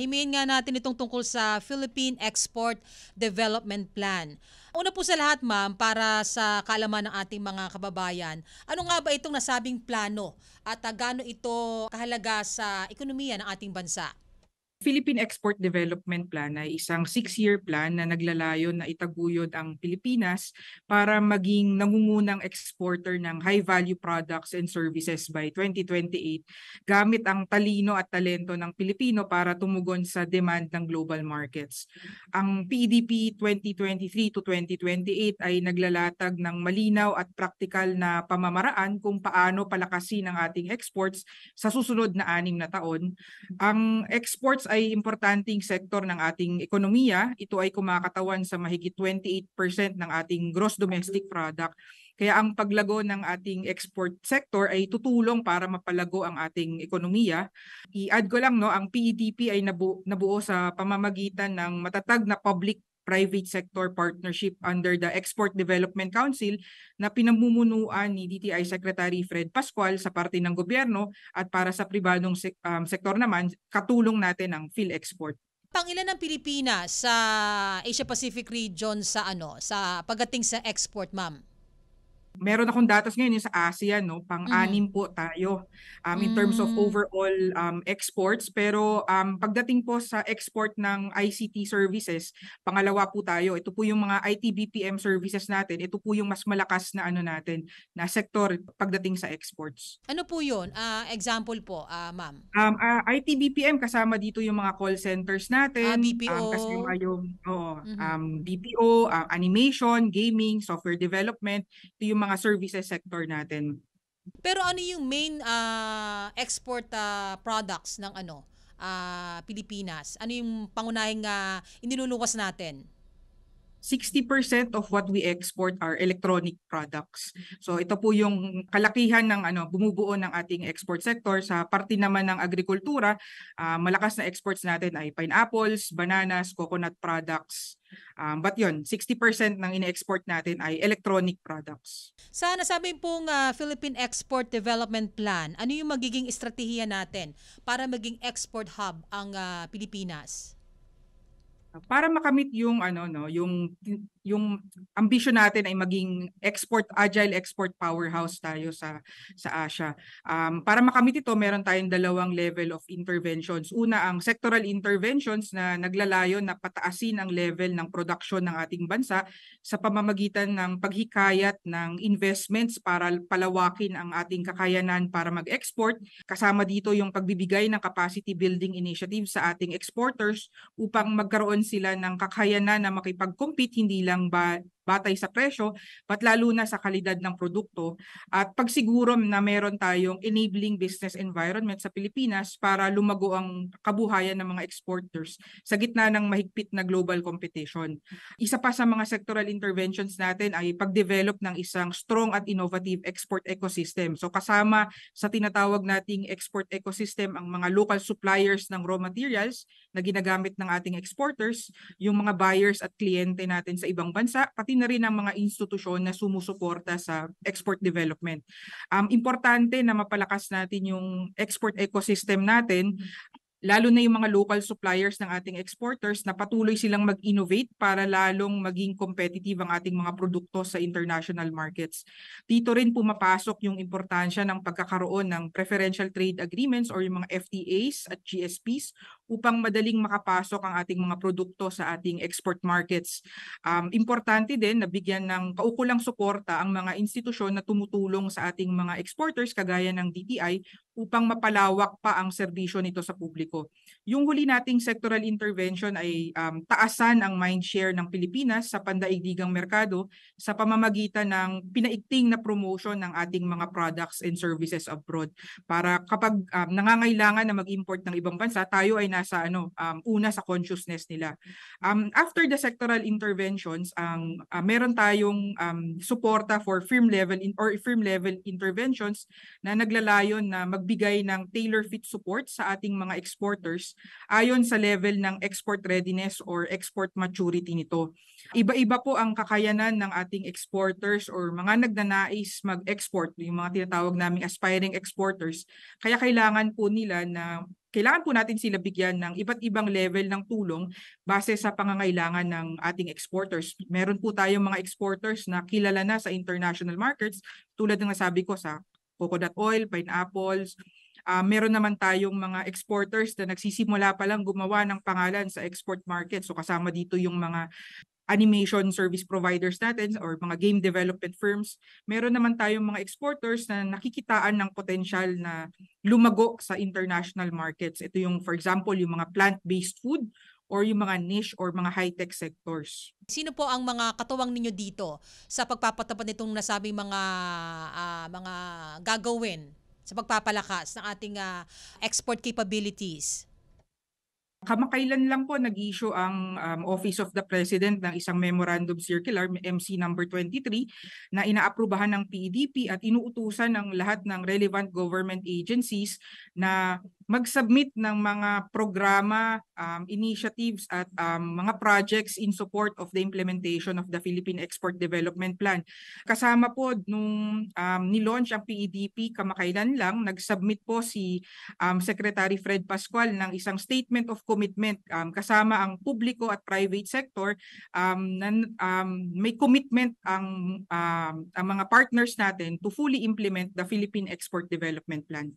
Himiin nga natin itong tungkol sa Philippine Export Development Plan. Una po sa lahat ma'am, para sa kaalaman ng ating mga kababayan, ano nga ba itong nasabing plano at uh, gaano ito kahalaga sa ekonomiya ng ating bansa? Philippine Export Development Plan ay isang six-year plan na naglalayo na itaguyod ang Pilipinas para maging nangungunang exporter ng high-value products and services by 2028 gamit ang talino at talento ng Pilipino para tumugon sa demand ng global markets. Ang PDP 2023 e to 2028 ay naglalatag ng malinaw at praktikal na pamamaraan kung paano palakasin ang ating exports sa susunod na anim na taon. Ang exports ay importanteng sektor ng ating ekonomiya. Ito ay kumakatawan sa mahigit 28% ng ating gross domestic product. Kaya ang paglago ng ating export sector ay tutulong para mapalago ang ating ekonomiya. I-add ko lang no, ang PEDP e ay nabu- nabuo sa pamamagitan ng matatag na public private sector partnership under the Export Development Council na pinamumunuan ni DTI Secretary Fred Pascual sa parte ng gobyerno at para sa pribadong sek- um, sektor naman katulong natin ang PhilExport. Pangilan ng Pilipinas sa Asia Pacific region sa ano sa pagdating sa export, ma'am? meron akong datos ngayon yung sa Asia no? pang-anim mm-hmm. po tayo um, in terms of mm. overall um, exports. Pero um, pagdating po sa export ng ICT services, pangalawa po tayo. Ito po yung mga IT BPM services natin. Ito po yung mas malakas na ano natin, na sector pagdating sa exports. Ano po yun? Uh, example po, uh, ma'am. Um, uh, ah, IT BPM kasama dito yung mga call centers natin. Uh, BPO. Um, kasama yung oh, mm-hmm. um, BPO, uh, animation, gaming, software development. Ito yung mga services sector natin. Pero ano yung main uh, export uh, products ng ano uh, Pilipinas? Ano yung pangunahing uh, iniluluwas natin? 60% of what we export are electronic products. So ito po yung kalakihan ng ano bumubuo ng ating export sector sa parte naman ng agrikultura, uh, malakas na exports natin ay pineapples, bananas, coconut products, Um, but yun, 60% ng ine-export natin ay electronic products. Sa nasabi pong uh, Philippine Export Development Plan, ano yung magiging estratehiya natin para maging export hub ang uh, Pilipinas? para makamit yung ano no, yung yung ambition natin ay maging export agile export powerhouse tayo sa sa Asia. Um, para makamit ito, meron tayong dalawang level of interventions. Una ang sectoral interventions na naglalayo na pataasin ang level ng production ng ating bansa sa pamamagitan ng paghikayat ng investments para palawakin ang ating kakayanan para mag-export. Kasama dito yung pagbibigay ng capacity building initiative sa ating exporters upang magkaroon sila ng kakayanan na makipag-compete hindi lang ba batay sa presyo but lalo na sa kalidad ng produkto at pagsiguro na meron tayong enabling business environment sa Pilipinas para lumago ang kabuhayan ng mga exporters sa gitna ng mahigpit na global competition. Isa pa sa mga sectoral interventions natin ay pagdevelop ng isang strong at innovative export ecosystem. So kasama sa tinatawag nating export ecosystem ang mga local suppliers ng raw materials na ginagamit ng ating exporters, yung mga buyers at kliyente natin sa ibang bansa, pati pati na rin ang mga institusyon na sumusuporta sa export development. Um, importante na mapalakas natin yung export ecosystem natin lalo na yung mga local suppliers ng ating exporters na patuloy silang mag-innovate para lalong maging competitive ang ating mga produkto sa international markets. Dito rin pumapasok yung importansya ng pagkakaroon ng preferential trade agreements or yung mga FTAs at GSPs upang madaling makapasok ang ating mga produkto sa ating export markets. Um, importante din na bigyan ng kaukulang suporta ang mga institusyon na tumutulong sa ating mga exporters kagaya ng DTI upang mapalawak pa ang serbisyo nito sa publiko. Yung huli nating sectoral intervention ay um, taasan ang mindshare ng Pilipinas sa pandaigdigang merkado sa pamamagitan ng pinaigting na promotion ng ating mga products and services abroad para kapag um, nangangailangan na mag-import ng ibang bansa, tayo ay nasa sa ano um una sa consciousness nila. Um after the sectoral interventions, ang um, uh, meron tayong um suporta for firm level in, or firm level interventions na naglalayon na magbigay ng tailor fit support sa ating mga exporters ayon sa level ng export readiness or export maturity nito. Iba-iba po ang kakayanan ng ating exporters or mga nagnanais mag-export, yung mga tinatawag naming aspiring exporters. Kaya kailangan po nila na kailangan po natin sila bigyan ng iba't ibang level ng tulong base sa pangangailangan ng ating exporters. Meron po tayong mga exporters na kilala na sa international markets tulad ng nasabi ko sa coconut oil, pineapples. Uh, meron naman tayong mga exporters na nagsisimula pa lang gumawa ng pangalan sa export market. So kasama dito yung mga animation service providers natin or mga game development firms, meron naman tayong mga exporters na nakikitaan ng potential na lumago sa international markets. Ito yung, for example, yung mga plant-based food or yung mga niche or mga high-tech sectors. Sino po ang mga katuwang ninyo dito sa pagpapatapad nitong nasabing mga uh, mga gagawin sa pagpapalakas ng ating uh, export capabilities? Kamakailan lang po nag-issue ang um, Office of the President ng isang Memorandum Circular, MC number 23, na inaaprubahan ng PDP e at inuutusan ng lahat ng relevant government agencies na mag-submit ng mga programa, um, initiatives at um, mga projects in support of the implementation of the Philippine Export Development Plan. Kasama po nung um, nilaunch ang PEDP e kamakailan lang, nag-submit po si um, Secretary Fred Pascual ng isang statement of commitment um, kasama ang publiko at private sector um, nan, um, may commitment ang, um, ang mga partners natin to fully implement the Philippine Export Development Plan.